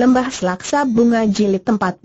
Lembah Selaksa Bunga Jilid 40.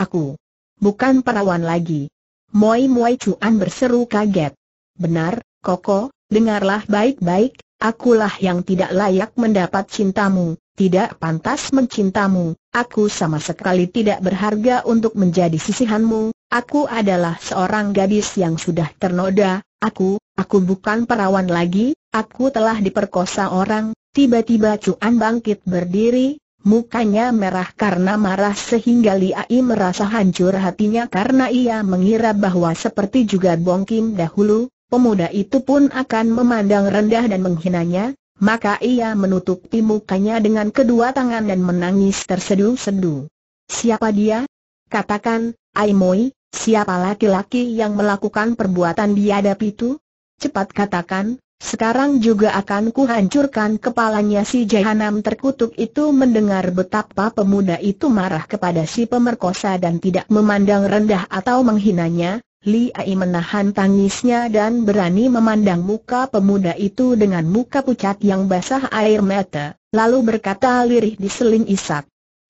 Aku. Bukan perawan lagi. Moi Moi Cuan berseru kaget. Benar, Koko, dengarlah baik-baik, akulah yang tidak layak mendapat cintamu, tidak pantas mencintamu, aku sama sekali tidak berharga untuk menjadi sisihanmu, aku adalah seorang gadis yang sudah ternoda, aku, aku bukan perawan lagi, aku telah diperkosa orang, tiba-tiba Cuan bangkit berdiri, Mukanya merah karena marah sehingga Liai merasa hancur hatinya karena ia mengira bahwa seperti juga Bong Kim dahulu, pemuda itu pun akan memandang rendah dan menghinanya, maka ia menutupi mukanya dengan kedua tangan dan menangis tersedu-sedu. Siapa dia? Katakan, Aimoi, siapa laki-laki yang melakukan perbuatan biadab itu? Cepat katakan, sekarang juga akan kuhancurkan kepalanya si jahanam terkutuk itu mendengar betapa pemuda itu marah kepada si pemerkosa dan tidak memandang rendah atau menghinanya, Li Ai menahan tangisnya dan berani memandang muka pemuda itu dengan muka pucat yang basah air mata, lalu berkata lirih diseling isak.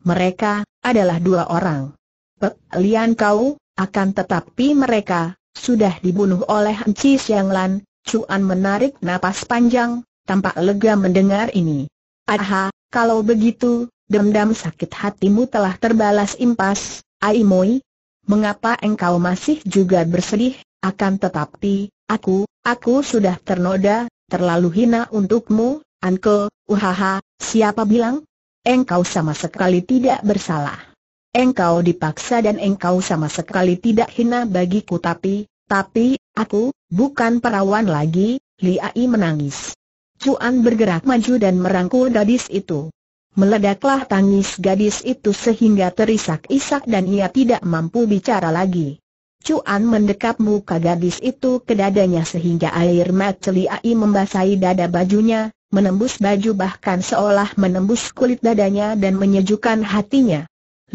Mereka adalah dua orang. Pek, lian kau, akan tetapi mereka sudah dibunuh oleh Enci Siang Lan, Cuan menarik napas panjang, tampak lega mendengar ini. Aha, kalau begitu, dendam sakit hatimu telah terbalas impas, Aimoi. Mengapa engkau masih juga bersedih? Akan tetapi, aku, aku sudah ternoda, terlalu hina untukmu, Uncle, uhaha, siapa bilang? Engkau sama sekali tidak bersalah. Engkau dipaksa dan engkau sama sekali tidak hina bagiku tapi, tapi, Aku, bukan perawan lagi, Li Ai menangis. Cuan bergerak maju dan merangkul gadis itu. Meledaklah tangis gadis itu sehingga terisak-isak dan ia tidak mampu bicara lagi. Cuan mendekap muka gadis itu ke dadanya sehingga air mata Ai membasahi dada bajunya, menembus baju bahkan seolah menembus kulit dadanya dan menyejukkan hatinya.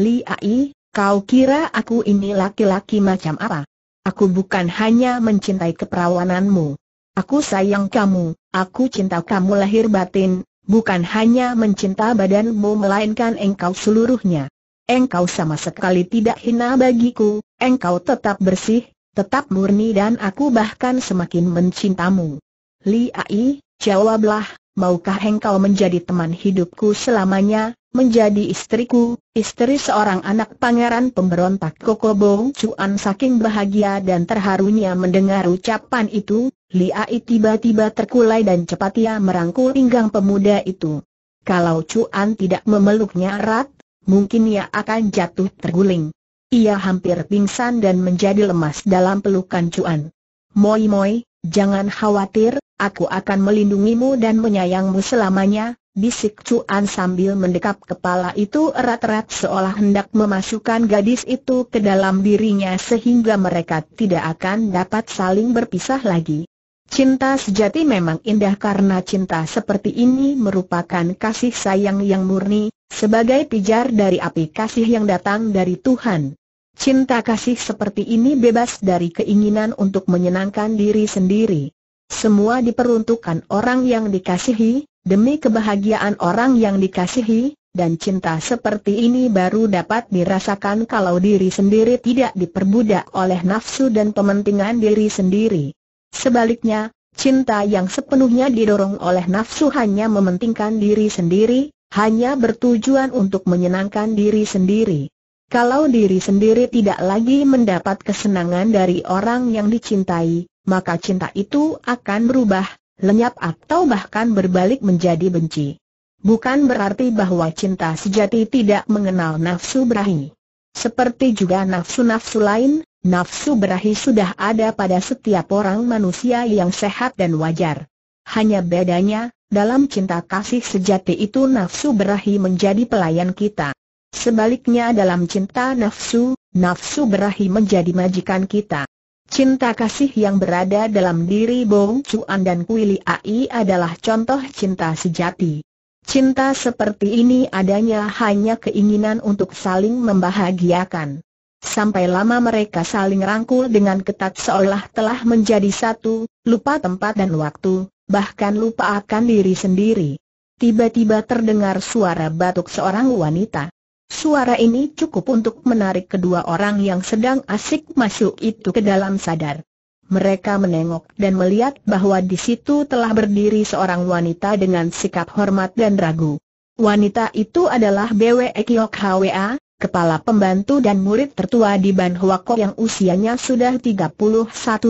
Li Ai, kau kira aku ini laki-laki macam apa? Aku bukan hanya mencintai keperawananmu. Aku sayang kamu, aku cinta kamu lahir batin, bukan hanya mencinta badanmu melainkan engkau seluruhnya. Engkau sama sekali tidak hina bagiku, engkau tetap bersih, tetap murni dan aku bahkan semakin mencintamu. Li Ai, jawablah, maukah engkau menjadi teman hidupku selamanya, menjadi istriku, istri seorang anak pangeran pemberontak Kokobo Cuan saking bahagia dan terharunya mendengar ucapan itu, Liai tiba-tiba terkulai dan cepat ia merangkul pinggang pemuda itu. Kalau Cuan tidak memeluknya erat, mungkin ia akan jatuh terguling. Ia hampir pingsan dan menjadi lemas dalam pelukan Cuan. Moi-moi, jangan khawatir, aku akan melindungimu dan menyayangmu selamanya, bisik Cuan sambil mendekap kepala itu erat-erat seolah hendak memasukkan gadis itu ke dalam dirinya sehingga mereka tidak akan dapat saling berpisah lagi. Cinta sejati memang indah karena cinta seperti ini merupakan kasih sayang yang murni, sebagai pijar dari api kasih yang datang dari Tuhan. Cinta kasih seperti ini bebas dari keinginan untuk menyenangkan diri sendiri. Semua diperuntukkan orang yang dikasihi, Demi kebahagiaan orang yang dikasihi, dan cinta seperti ini baru dapat dirasakan kalau diri sendiri tidak diperbudak oleh nafsu dan pementingan diri sendiri. Sebaliknya, cinta yang sepenuhnya didorong oleh nafsu hanya mementingkan diri sendiri, hanya bertujuan untuk menyenangkan diri sendiri. Kalau diri sendiri tidak lagi mendapat kesenangan dari orang yang dicintai, maka cinta itu akan berubah, lenyap atau bahkan berbalik menjadi benci. Bukan berarti bahwa cinta sejati tidak mengenal nafsu berahi. Seperti juga nafsu-nafsu lain, nafsu berahi sudah ada pada setiap orang manusia yang sehat dan wajar. Hanya bedanya, dalam cinta kasih sejati itu nafsu berahi menjadi pelayan kita. Sebaliknya dalam cinta nafsu, nafsu berahi menjadi majikan kita. Cinta kasih yang berada dalam diri Bong Chuan dan Kui Ai adalah contoh cinta sejati. Cinta seperti ini adanya hanya keinginan untuk saling membahagiakan. Sampai lama mereka saling rangkul dengan ketat seolah telah menjadi satu, lupa tempat dan waktu, bahkan lupa akan diri sendiri. Tiba-tiba terdengar suara batuk seorang wanita. Suara ini cukup untuk menarik kedua orang yang sedang asik masuk itu ke dalam sadar. Mereka menengok dan melihat bahwa di situ telah berdiri seorang wanita dengan sikap hormat dan ragu. Wanita itu adalah Bwe Kiok Hwa, kepala pembantu dan murid tertua di Ban Hwa yang usianya sudah 31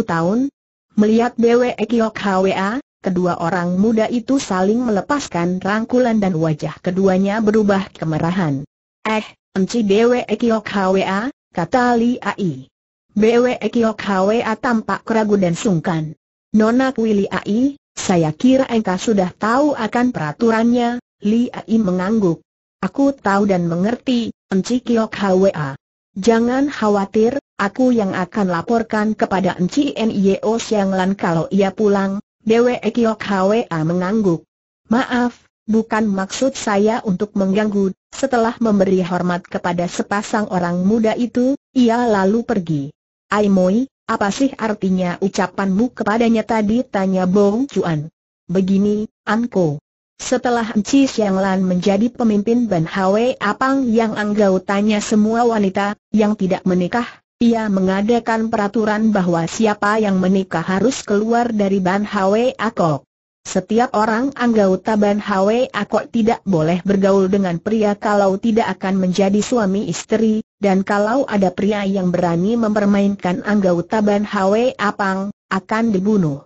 tahun. Melihat Bwe Kiok Hwa, kedua orang muda itu saling melepaskan rangkulan dan wajah keduanya berubah kemerahan. Ek, enci Bwe Kiok Hwa, kata Li Ai. Bwe Kiok Hwa tampak keragu dan sungkan. Nona Li Ai, saya kira engkau sudah tahu akan peraturannya, Li Ai mengangguk. Aku tahu dan mengerti, Enci Kiok Hwa. Jangan khawatir, aku yang akan laporkan kepada Enci Nio Siang Lan kalau ia pulang, Dewe Kiok Hwa mengangguk. Maaf, bukan maksud saya untuk mengganggu, setelah memberi hormat kepada sepasang orang muda itu, ia lalu pergi. Aimoi, apa sih artinya ucapanmu kepadanya tadi? Tanya Bong Chuan. Begini, Anko. Setelah Enci Lan menjadi pemimpin Ban Hwe Apang yang anggau tanya semua wanita yang tidak menikah, ia mengadakan peraturan bahwa siapa yang menikah harus keluar dari Ban Hwe Akok. Setiap orang anggota Ban Hwe Akok tidak boleh bergaul dengan pria kalau tidak akan menjadi suami istri, dan kalau ada pria yang berani mempermainkan anggota Ban Hwe Apang, akan dibunuh.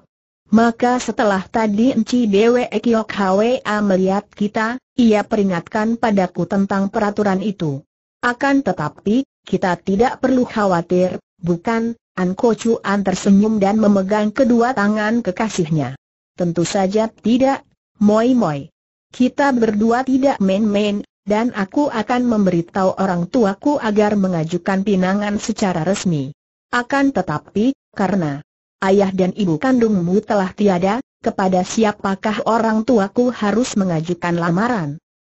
Maka setelah tadi Enci Dewe Ekiok A melihat kita, ia peringatkan padaku tentang peraturan itu. Akan tetapi, kita tidak perlu khawatir, bukan, Anko Chuan tersenyum dan memegang kedua tangan kekasihnya. Tentu saja tidak, Moi Moi. Kita berdua tidak main-main, dan aku akan memberitahu orang tuaku agar mengajukan pinangan secara resmi. Akan tetapi, karena ayah dan ibu kandungmu telah tiada, kepada siapakah orang tuaku harus mengajukan lamaran?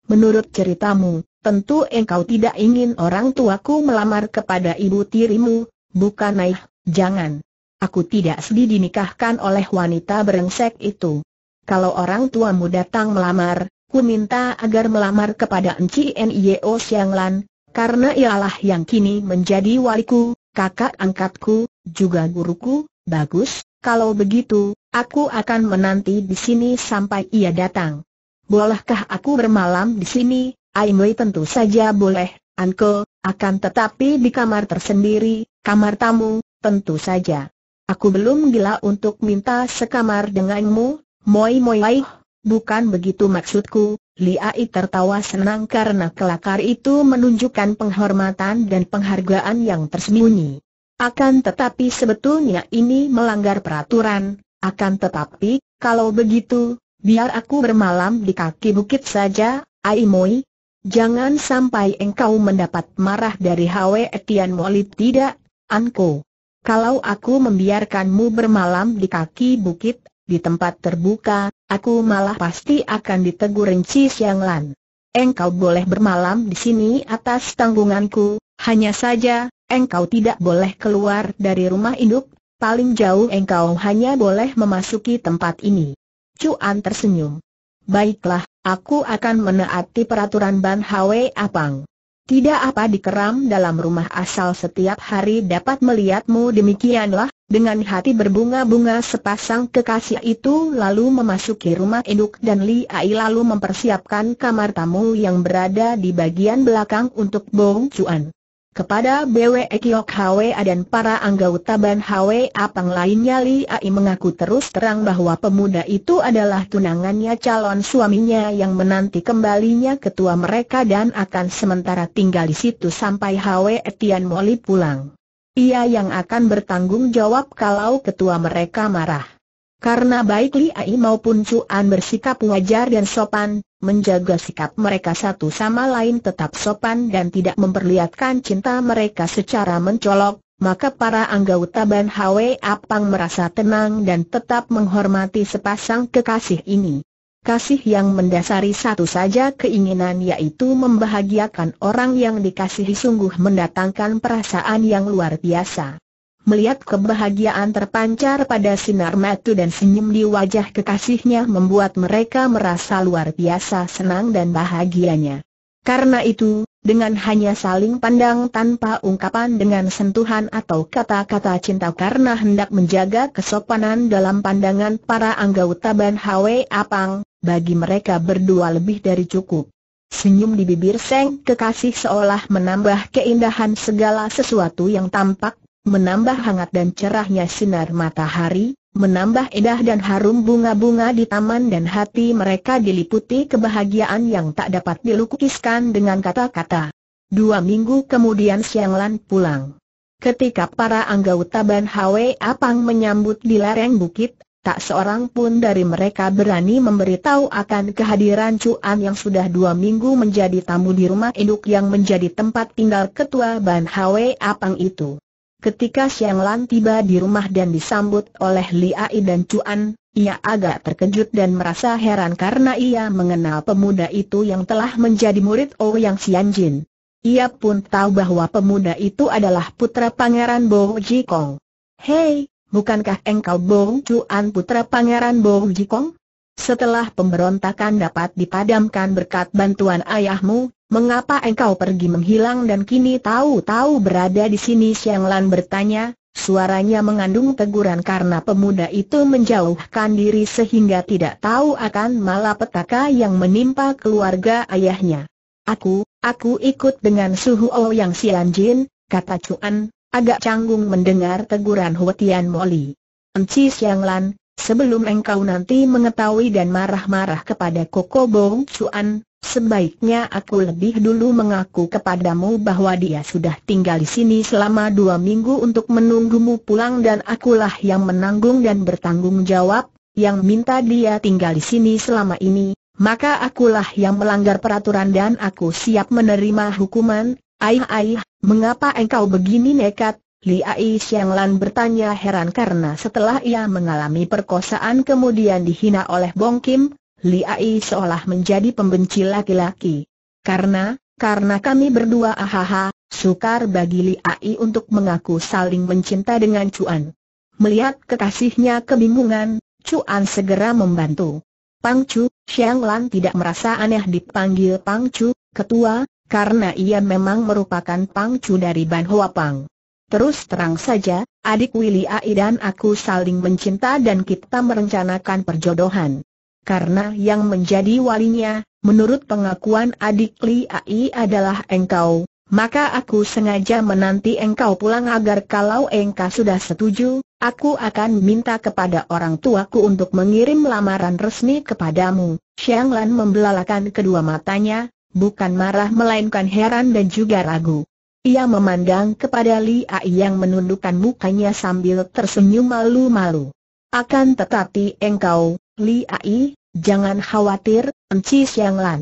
Menurut ceritamu, tentu engkau tidak ingin orang tuaku melamar kepada ibu tirimu, bukan naik, jangan aku tidak sedih dinikahkan oleh wanita berengsek itu. Kalau orang tuamu datang melamar, ku minta agar melamar kepada Enci Nio Sianglan, karena ialah yang kini menjadi waliku, kakak angkatku, juga guruku, bagus, kalau begitu, aku akan menanti di sini sampai ia datang. Bolehkah aku bermalam di sini? Aimei tentu saja boleh, Uncle, akan tetapi di kamar tersendiri, kamar tamu, tentu saja. Aku belum gila untuk minta sekamar denganmu, moi moi ai. bukan begitu maksudku, Li Ai tertawa senang karena kelakar itu menunjukkan penghormatan dan penghargaan yang tersembunyi. Akan tetapi sebetulnya ini melanggar peraturan, akan tetapi, kalau begitu, biar aku bermalam di kaki bukit saja, Ai Moi. Jangan sampai engkau mendapat marah dari Hwe Etian Molip tidak, Anko. Kalau aku membiarkanmu bermalam di kaki bukit, di tempat terbuka, aku malah pasti akan ditegur Renci Siang Lan. Engkau boleh bermalam di sini atas tanggunganku, hanya saja, engkau tidak boleh keluar dari rumah induk, paling jauh engkau hanya boleh memasuki tempat ini. Cuan tersenyum. Baiklah, aku akan menaati peraturan Ban Hwe Apang. Tidak apa dikeram dalam rumah asal setiap hari dapat melihatmu demikianlah, dengan hati berbunga-bunga sepasang kekasih itu lalu memasuki rumah induk dan Li Ai lalu mempersiapkan kamar tamu yang berada di bagian belakang untuk Bong Cuan. Kepada BW Ekiok Hwe dan para anggota Ban Hwe Apang lainnya Li Ai mengaku terus terang bahwa pemuda itu adalah tunangannya calon suaminya yang menanti kembalinya ketua mereka dan akan sementara tinggal di situ sampai Hwe Tian Moli pulang. Ia yang akan bertanggung jawab kalau ketua mereka marah. Karena baik Li Ai maupun Cuan bersikap wajar dan sopan, menjaga sikap mereka satu sama lain tetap sopan dan tidak memperlihatkan cinta mereka secara mencolok, maka para anggota Ban Hwe Apang merasa tenang dan tetap menghormati sepasang kekasih ini. Kasih yang mendasari satu saja keinginan yaitu membahagiakan orang yang dikasihi sungguh mendatangkan perasaan yang luar biasa. Melihat kebahagiaan terpancar pada sinar mata dan senyum di wajah kekasihnya membuat mereka merasa luar biasa senang dan bahagianya. Karena itu, dengan hanya saling pandang tanpa ungkapan dengan sentuhan atau kata-kata cinta karena hendak menjaga kesopanan dalam pandangan para anggota Ban Hwe Apang, bagi mereka berdua lebih dari cukup. Senyum di bibir Seng kekasih seolah menambah keindahan segala sesuatu yang tampak menambah hangat dan cerahnya sinar matahari, menambah indah dan harum bunga-bunga di taman dan hati mereka diliputi kebahagiaan yang tak dapat dilukiskan dengan kata-kata. Dua minggu kemudian Siang Lan pulang. Ketika para anggota Ban Hwe Apang menyambut di lereng bukit, tak seorang pun dari mereka berani memberitahu akan kehadiran Cuan yang sudah dua minggu menjadi tamu di rumah induk yang menjadi tempat tinggal ketua Ban Hwe Apang itu. Ketika Siang Lan tiba di rumah dan disambut oleh Li Ai dan Cuan, ia agak terkejut dan merasa heran karena ia mengenal pemuda itu yang telah menjadi murid Ouyang Xianjin. Ia pun tahu bahwa pemuda itu adalah putra Pangeran Bo Ji Kong. Hei, bukankah engkau Bo Cuan putra Pangeran Bo Ji Kong? Setelah pemberontakan dapat dipadamkan berkat bantuan ayahmu, Mengapa engkau pergi menghilang dan kini tahu-tahu berada di sini Siang Lan bertanya, suaranya mengandung teguran karena pemuda itu menjauhkan diri sehingga tidak tahu akan malapetaka yang menimpa keluarga ayahnya. Aku, aku ikut dengan Suhu O oh yang Sian Jin, kata Cuan, agak canggung mendengar teguran Huatian Moli. Enci Siang Lan, sebelum engkau nanti mengetahui dan marah-marah kepada Koko Bong Cuan, Sebaiknya aku lebih dulu mengaku kepadamu bahwa dia sudah tinggal di sini selama dua minggu untuk menunggumu pulang dan akulah yang menanggung dan bertanggung jawab, yang minta dia tinggal di sini selama ini, maka akulah yang melanggar peraturan dan aku siap menerima hukuman. Aih aih, mengapa engkau begini nekat? Li Ai Lan bertanya heran karena setelah ia mengalami perkosaan kemudian dihina oleh Bong Kim, Li Ai seolah menjadi pembenci laki-laki. Karena, karena kami berdua ahaha, sukar bagi Li Ai untuk mengaku saling mencinta dengan Cuan. Melihat kekasihnya kebingungan, Cuan segera membantu. Pang Chu, Xiang Lan tidak merasa aneh dipanggil Pang Chu, ketua, karena ia memang merupakan Pang Chu dari Ban Hoa Pang. Terus terang saja, adik Willy Ai dan aku saling mencinta dan kita merencanakan perjodohan karena yang menjadi walinya, menurut pengakuan adik Li Ai adalah engkau, maka aku sengaja menanti engkau pulang agar kalau engkau sudah setuju, aku akan minta kepada orang tuaku untuk mengirim lamaran resmi kepadamu. Xiang Lan membelalakan kedua matanya, bukan marah melainkan heran dan juga ragu. Ia memandang kepada Li Ai yang menundukkan mukanya sambil tersenyum malu-malu. Akan tetapi engkau, Li Ai, jangan khawatir, Enci Siang Lan.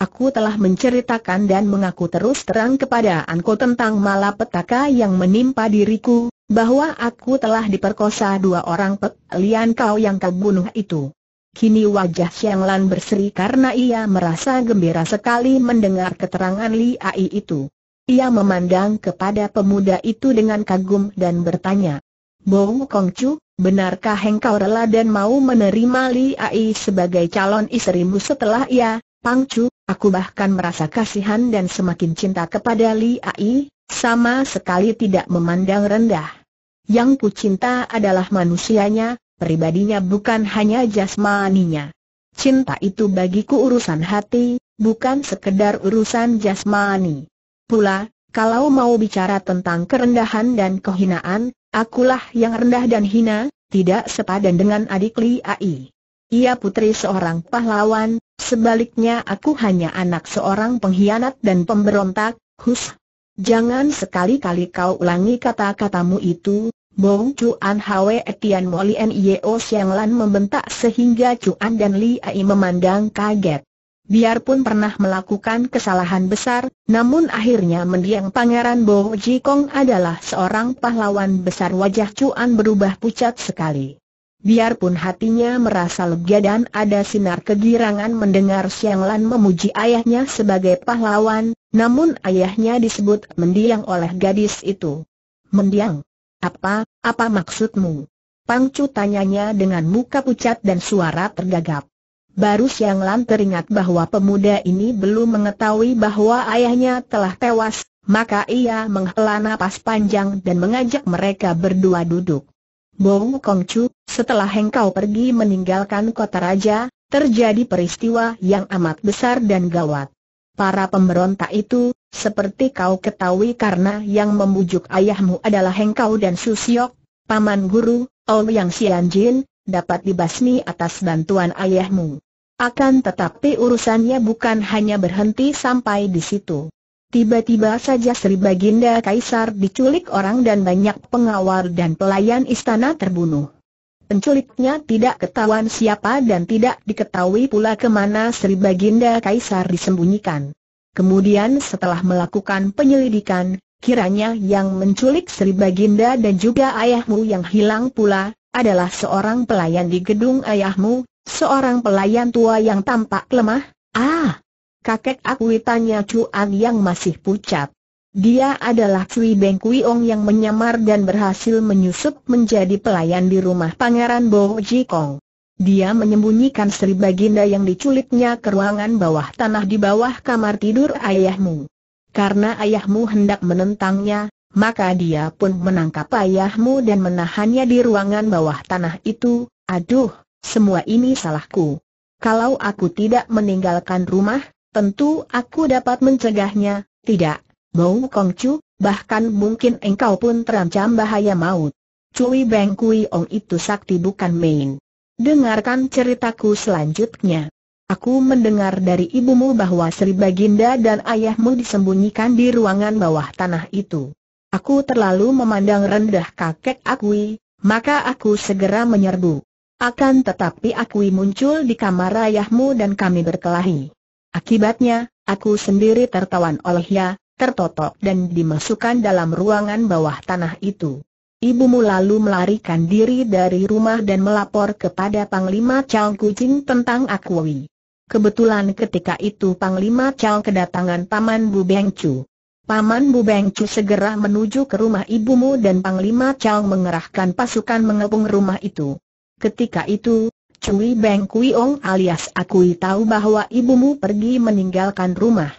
Aku telah menceritakan dan mengaku terus terang kepada Anko tentang malapetaka yang menimpa diriku, bahwa aku telah diperkosa dua orang pek kau yang kau bunuh itu. Kini wajah Siang Lan berseri karena ia merasa gembira sekali mendengar keterangan Li Ai itu. Ia memandang kepada pemuda itu dengan kagum dan bertanya, Bo Kongcu, Benarkah engkau rela dan mau menerima Li Ai sebagai calon istrimu setelah ia, Pangcu, aku bahkan merasa kasihan dan semakin cinta kepada Li Ai, sama sekali tidak memandang rendah. Yang ku cinta adalah manusianya, pribadinya bukan hanya jasmaninya. Cinta itu bagiku urusan hati, bukan sekedar urusan jasmani. Pula, kalau mau bicara tentang kerendahan dan kehinaan, Akulah yang rendah dan hina, tidak sepadan dengan adik Li Ai. Ia putri seorang pahlawan, sebaliknya aku hanya anak seorang pengkhianat dan pemberontak, hus. Jangan sekali-kali kau ulangi kata-katamu itu, Bong Chuan Hwe Etian Molien Yeo Siang Lan membentak sehingga Chuan dan Li Ai memandang kaget. Biarpun pernah melakukan kesalahan besar, namun akhirnya mendiang Pangeran Bo Ji Kong adalah seorang pahlawan besar wajah Cuan berubah pucat sekali. Biarpun hatinya merasa lega dan ada sinar kegirangan mendengar Siang Lan memuji ayahnya sebagai pahlawan, namun ayahnya disebut mendiang oleh gadis itu. Mendiang? Apa, apa maksudmu? Pangcu tanyanya dengan muka pucat dan suara tergagap. Baru Siang lan teringat bahwa pemuda ini belum mengetahui bahwa ayahnya telah tewas, maka ia menghela napas panjang dan mengajak mereka berdua duduk. Bong Kongcu, setelah engkau pergi meninggalkan kota raja, terjadi peristiwa yang amat besar dan gawat. Para pemberontak itu, seperti kau ketahui karena yang membujuk ayahmu adalah Hengkau dan Su Siok, paman guru, Ol Yang Jin, dapat dibasmi atas bantuan ayahmu. Akan tetapi urusannya bukan hanya berhenti sampai di situ. Tiba-tiba saja Sri Baginda Kaisar diculik orang dan banyak pengawal dan pelayan istana terbunuh. Penculiknya tidak ketahuan siapa dan tidak diketahui pula kemana Sri Baginda Kaisar disembunyikan. Kemudian setelah melakukan penyelidikan, kiranya yang menculik Sri Baginda dan juga ayahmu yang hilang pula, adalah seorang pelayan di gedung ayahmu, seorang pelayan tua yang tampak lemah. Ah, kakek aku tanya Cuan yang masih pucat. Dia adalah Cui Beng Kui Ong yang menyamar dan berhasil menyusup menjadi pelayan di rumah Pangeran Bo Ji Kong. Dia menyembunyikan Sri Baginda yang diculiknya ke ruangan bawah tanah di bawah kamar tidur ayahmu. Karena ayahmu hendak menentangnya, maka dia pun menangkap ayahmu dan menahannya di ruangan bawah tanah itu. Aduh, semua ini salahku. Kalau aku tidak meninggalkan rumah, tentu aku dapat mencegahnya. Tidak, Bau Kongcu, bahkan mungkin engkau pun terancam bahaya maut. Cui Beng Kui Ong itu sakti bukan main. Dengarkan ceritaku selanjutnya. Aku mendengar dari ibumu bahwa Sri Baginda dan ayahmu disembunyikan di ruangan bawah tanah itu. Aku terlalu memandang rendah kakek Akui, maka aku segera menyerbu. Akan tetapi Akui muncul di kamar ayahmu dan kami berkelahi. Akibatnya, aku sendiri tertawan olehnya, tertotok dan dimasukkan dalam ruangan bawah tanah itu. Ibumu lalu melarikan diri dari rumah dan melapor kepada Panglima Chow Kucing tentang Akui. Kebetulan ketika itu Panglima Chow kedatangan taman Bu Beng Chu. Paman Bu Bengcu segera menuju ke rumah ibumu dan Panglima Chao mengerahkan pasukan mengepung rumah itu. Ketika itu, Cui Beng Kui Ong alias Akui tahu bahwa ibumu pergi meninggalkan rumah.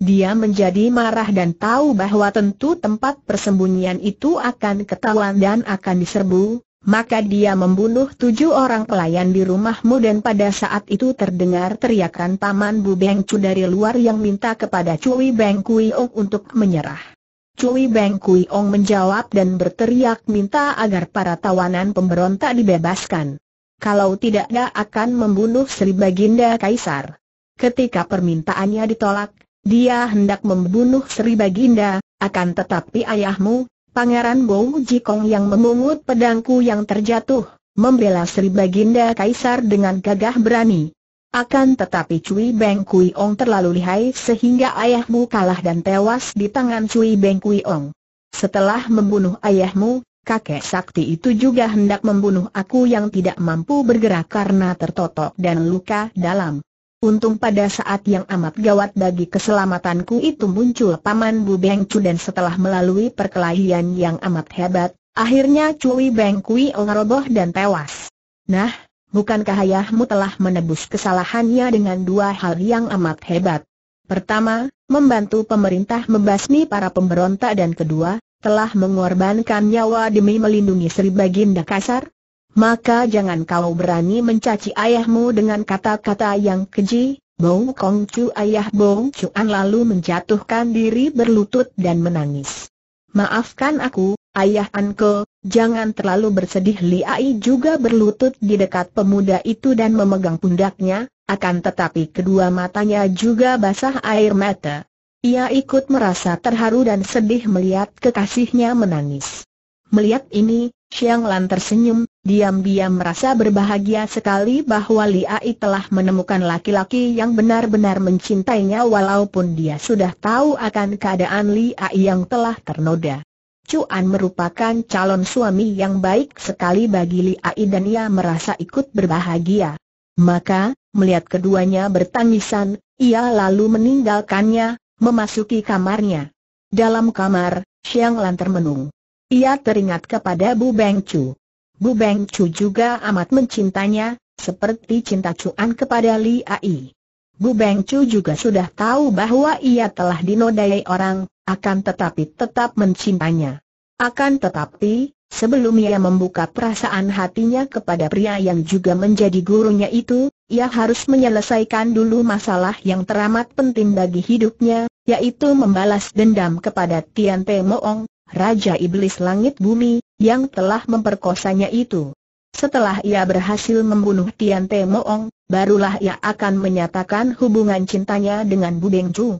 Dia menjadi marah dan tahu bahwa tentu tempat persembunyian itu akan ketahuan dan akan diserbu, maka dia membunuh tujuh orang pelayan di rumahmu dan pada saat itu terdengar teriakan Paman Bu Beng Cu dari luar yang minta kepada Cui Beng Kui Ong untuk menyerah. Cui Beng Kui Ong menjawab dan berteriak minta agar para tawanan pemberontak dibebaskan. Kalau tidak dia akan membunuh Sri Baginda Kaisar. Ketika permintaannya ditolak, dia hendak membunuh Sri Baginda, akan tetapi ayahmu, Pangeran Ji Jikong yang memungut pedangku yang terjatuh, membela Sri Baginda Kaisar dengan gagah berani. Akan tetapi Cui Beng Kui Ong terlalu lihai sehingga ayahmu kalah dan tewas di tangan Cui Beng Kui Ong. Setelah membunuh ayahmu, kakek sakti itu juga hendak membunuh aku yang tidak mampu bergerak karena tertotok dan luka dalam. Untung pada saat yang amat gawat bagi keselamatanku itu muncul Paman Bu Beng Chu dan setelah melalui perkelahian yang amat hebat, akhirnya Cui Beng Kui roboh dan tewas. Nah, bukankah ayahmu telah menebus kesalahannya dengan dua hal yang amat hebat? Pertama, membantu pemerintah membasmi para pemberontak dan kedua, telah mengorbankan nyawa demi melindungi Sri Baginda Kasar? maka jangan kau berani mencaci ayahmu dengan kata-kata yang keji, Bong Kong Chu ayah Bong Chuan lalu menjatuhkan diri berlutut dan menangis. Maafkan aku, ayah Anko, jangan terlalu bersedih Li Ai juga berlutut di dekat pemuda itu dan memegang pundaknya, akan tetapi kedua matanya juga basah air mata. Ia ikut merasa terharu dan sedih melihat kekasihnya menangis. Melihat ini, Xiang Lan tersenyum, diam-diam merasa berbahagia sekali bahwa Li Ai telah menemukan laki-laki yang benar-benar mencintainya walaupun dia sudah tahu akan keadaan Li Ai yang telah ternoda. Cuan merupakan calon suami yang baik sekali bagi Li Ai dan ia merasa ikut berbahagia. Maka, melihat keduanya bertangisan, ia lalu meninggalkannya, memasuki kamarnya. Dalam kamar, Xiang Lan termenung. Ia teringat kepada Bu Beng Chu. Bu Beng Chu juga amat mencintanya, seperti cinta An kepada Li Ai. Bu Beng Chu juga sudah tahu bahwa ia telah dinodai orang, akan tetapi tetap mencintanya. Akan tetapi, sebelum ia membuka perasaan hatinya kepada pria yang juga menjadi gurunya itu, ia harus menyelesaikan dulu masalah yang teramat penting bagi hidupnya, yaitu membalas dendam kepada Tian Te Moong, Raja Iblis Langit Bumi, yang telah memperkosanya itu. Setelah ia berhasil membunuh Tian Te Moong, barulah ia akan menyatakan hubungan cintanya dengan Bu Beng Chu.